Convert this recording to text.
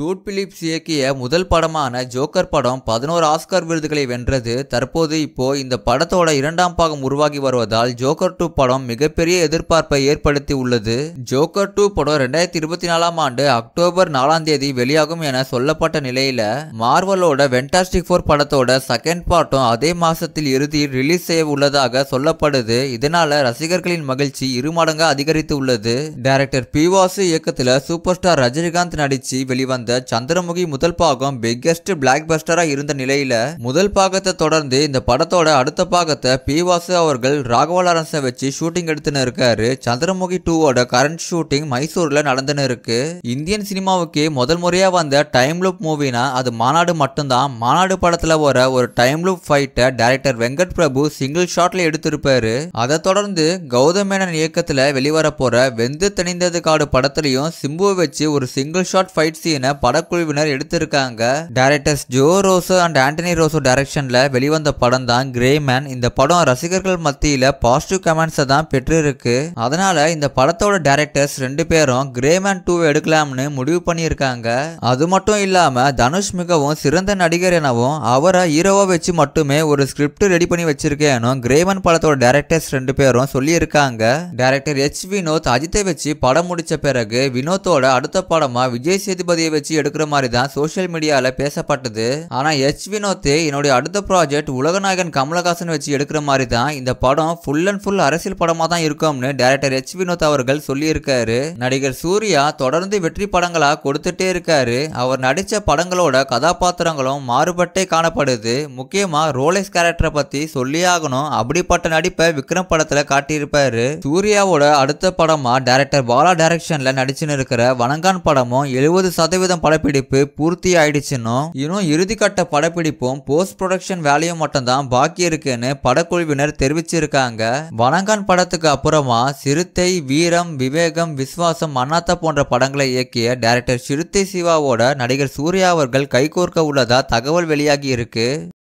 dude Philips இயக்கிய முதல் படமான ஜோக்கர் படம் பதினோரு ஆஸ்கர் விருதுகளை வென்றது தற்போது இப்போ இந்த படத்தோட இரண்டாம் பாகம் உருவாகி வருவதால் ஜோக்கர் டூ படம் மிகப்பெரிய எதிர்பார்ப்பை ஏற்படுத்தி உள்ளது ஜோக்கர் டூ படம் ரெண்டாயிரத்தி இருபத்தி நாலாம் ஆண்டு அக்டோபர் நாலாம் தேதி வெளியாகும் என சொல்லப்பட்ட நிலையில மார்வலோட வென்டாஸ்டிக் ஃபோர் படத்தோட செகண்ட் பாட்டும் அதே மாசத்தில் இறுதியில் ரிலீஸ் செய்ய உள்ளதாக சொல்லப்படுது இதனால ரசிகர்களின் மகிழ்ச்சி இரு மடங்கு அதிகரித்து உள்ளது டைரக்டர் வாசு இயக்கத்தில் சூப்பர் ஸ்டார் ரஜினிகாந்த் நடிச்சு வெளிவந்த வந்த சந்திரமுகி முதல் பாகம் பிக்கெஸ்ட் பிளாக் பஸ்டரா இருந்த நிலையில முதல் பாகத்தை தொடர்ந்து இந்த படத்தோட அடுத்த பாகத்தை பி வாசு அவர்கள் ராகவல் லாரன்ஸை வச்சு ஷூட்டிங் எடுத்துன்னு இருக்காரு சந்திரமுகி டூவோட கரண்ட் ஷூட்டிங் மைசூர்ல நடந்துன்னு இருக்கு இந்தியன் சினிமாவுக்கு முதல் முறையா வந்த டைம் லூப் மூவினா அது மாநாடு மட்டும்தான் மாநாடு படத்துல வர ஒரு டைம் லூப் ஃபைட்டை டைரக்டர் வெங்கட் பிரபு சிங்கிள் ஷாட்ல எடுத்திருப்பாரு அதை தொடர்ந்து கௌதம் மேனன் இயக்கத்துல வெளிவர போற வெந்து தணிந்தது காடு படத்திலையும் சிம்புவை வச்சு ஒரு சிங்கிள் ஷாட் ஃபைட் சீனை படக்குழுவினர் எடுத்திருக்காங்க directors Joe Russo and Anthony Russo டைரக்ஷன்ல வெளிவந்த படம் தான் கிரேமேன் இந்த படம் ரசிகர்கள் மத்தியில பாசிட்டிவ் கமெண்ட்ஸை தான் பெற்றிருக்கு அதனால இந்த படத்தோட டைரக்டர்ஸ் ரெண்டு பேரும் கிரேமேன் டூ எடுக்கலாம்னு முடிவு பண்ணியிருக்காங்க அது மட்டும் இல்லாம தனுஷ் மிகவும் சிறந்த நடிகர் எனவும் அவரை ஹீரோவா வச்சு மட்டுமே ஒரு ஸ்கிரிப்ட் ரெடி பண்ணி வச்சிருக்கேனும் கிரேமன் படத்தோட டேரக்டர்ஸ் ரெண்டு பேரும் சொல்லியிருக்காங்க டைரக்டர் எச் வினோத் அஜித்தை வச்சு படம் முடிச்ச பிறகு வினோத்தோட அடுத்த படமா விஜய் சேதுபதியை வச்சு முயற்சி எடுக்கிற மாதிரி தான் சோசியல் மீடியாவில் பேசப்பட்டது ஆனால் எச் வினோத் என்னுடைய அடுத்த ப்ராஜெக்ட் உலகநாயகன் கமலஹாசன் வச்சு எடுக்கிற மாதிரி தான் இந்த படம் ஃபுல் அண்ட் ஃபுல் அரசியல் படமாக தான் இருக்கும்னு டேரக்டர் எச் வினோத் அவர்கள் சொல்லியிருக்காரு நடிகர் சூர்யா தொடர்ந்து வெற்றி படங்களா கொடுத்துட்டே இருக்காரு அவர் நடித்த படங்களோட கதாபாத்திரங்களும் மாறுபட்டே காணப்படுது முக்கியமாக ரோலேஸ் கேரக்டரை பற்றி சொல்லியாகணும் அப்படிப்பட்ட நடிப்பை விக்ரம் படத்தில் காட்டியிருப்பாரு சூர்யாவோட அடுத்த படமாக டேரக்டர் பாலா டைரக்ஷனில் நடிச்சுன்னு இருக்கிற வணங்கான் படமும் எழுபது சதவீதம் சதவீதம் படப்பிடிப்பு பூர்த்தி ஆயிடுச்சுன்னு இன்னும் இறுதிக்கட்ட படப்பிடிப்பும் போஸ்ட் ப்ரொடக்ஷன் வேலையும் மட்டும்தான் பாக்கி இருக்குன்னு படக்குழுவினர் தெரிவிச்சிருக்காங்க வணங்கான் படத்துக்கு அப்புறமா சிறுத்தை வீரம் விவேகம் விஸ்வாசம் அண்ணாத்த போன்ற படங்களை இயக்கிய டைரக்டர் சிறுத்தை சிவாவோட நடிகர் சூர்யா அவர்கள் கைகோர்க்க உள்ளதா தகவல் வெளியாகி இருக்கு